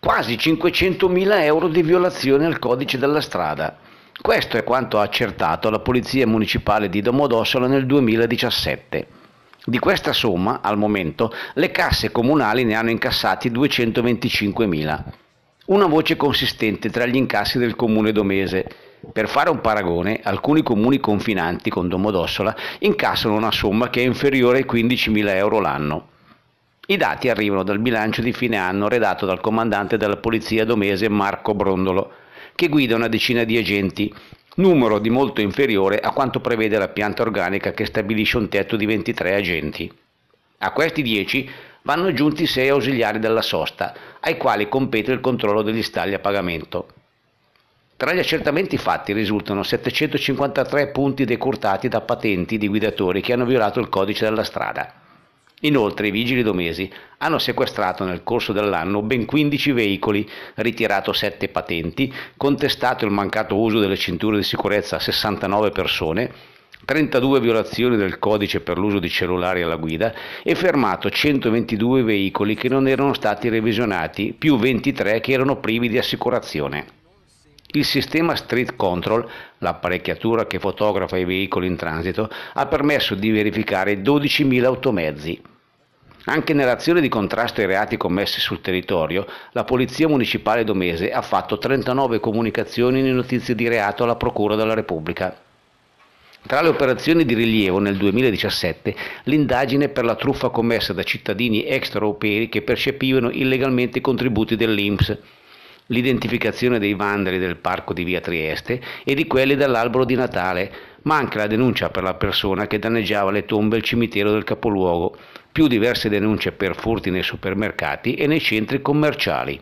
quasi 500.000 euro di violazione al codice della strada. Questo è quanto ha accertato la Polizia Municipale di Domodossola nel 2017. Di questa somma, al momento, le casse comunali ne hanno incassati 225.000. Una voce consistente tra gli incassi del comune domese. Per fare un paragone, alcuni comuni confinanti con Domodossola incassano una somma che è inferiore ai 15.000 euro l'anno. I dati arrivano dal bilancio di fine anno redatto dal comandante della Polizia Domese Marco Brondolo, che guida una decina di agenti, numero di molto inferiore a quanto prevede la pianta organica che stabilisce un tetto di 23 agenti. A questi 10 vanno aggiunti 6 ausiliari della sosta, ai quali compete il controllo degli stalli a pagamento. Tra gli accertamenti fatti risultano 753 punti decurtati da patenti di guidatori che hanno violato il codice della strada, Inoltre i vigili domesi hanno sequestrato nel corso dell'anno ben 15 veicoli, ritirato 7 patenti, contestato il mancato uso delle cinture di sicurezza a 69 persone, 32 violazioni del codice per l'uso di cellulari alla guida e fermato 122 veicoli che non erano stati revisionati, più 23 che erano privi di assicurazione. Il sistema Street Control, l'apparecchiatura che fotografa i veicoli in transito, ha permesso di verificare 12.000 automezzi, anche nell'azione di contrasto ai reati commessi sul territorio, la Polizia Municipale Domese ha fatto 39 comunicazioni di notizie di reato alla Procura della Repubblica. Tra le operazioni di rilievo nel 2017, l'indagine per la truffa commessa da cittadini extraeuropei che percepivano illegalmente i contributi dell'INPS, l'identificazione dei vandali del parco di via Trieste e di quelli dell'albero di Natale, ma anche la denuncia per la persona che danneggiava le tombe e il cimitero del capoluogo, più diverse denunce per furti nei supermercati e nei centri commerciali.